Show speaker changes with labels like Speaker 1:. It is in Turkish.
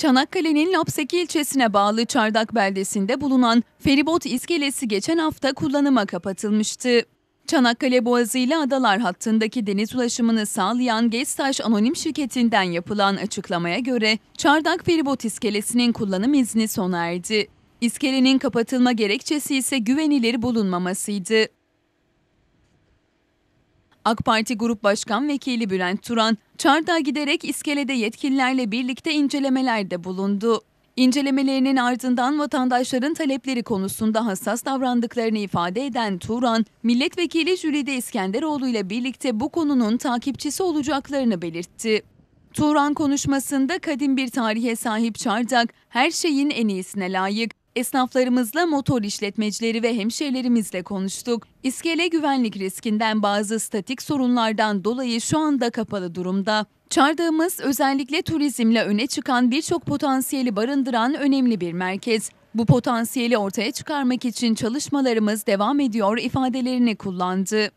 Speaker 1: Çanakkale'nin Lapseki ilçesine bağlı Çardak beldesinde bulunan feribot iskelesi geçen hafta kullanıma kapatılmıştı. Çanakkale Boğazı ile adalar hattındaki deniz ulaşımını sağlayan Gestaş Anonim Şirketi'nden yapılan açıklamaya göre Çardak feribot iskelesinin kullanım izni sona erdi. İskelenin kapatılma gerekçesi ise güvenilir bulunmamasıydı. AK Parti Grup Başkan Vekili Bülent Turan, Çardağ'a giderek iskelede yetkililerle birlikte incelemelerde bulundu. İncelemelerinin ardından vatandaşların talepleri konusunda hassas davrandıklarını ifade eden Turan, milletvekili Jülide İskenderoğlu ile birlikte bu konunun takipçisi olacaklarını belirtti. Turan konuşmasında kadim bir tarihe sahip Çardak, her şeyin en iyisine layık, Esnaflarımızla motor işletmecileri ve hemşehrilerimizle konuştuk. İskele güvenlik riskinden bazı statik sorunlardan dolayı şu anda kapalı durumda. Çardağımız özellikle turizmle öne çıkan birçok potansiyeli barındıran önemli bir merkez. Bu potansiyeli ortaya çıkarmak için çalışmalarımız devam ediyor ifadelerini kullandı.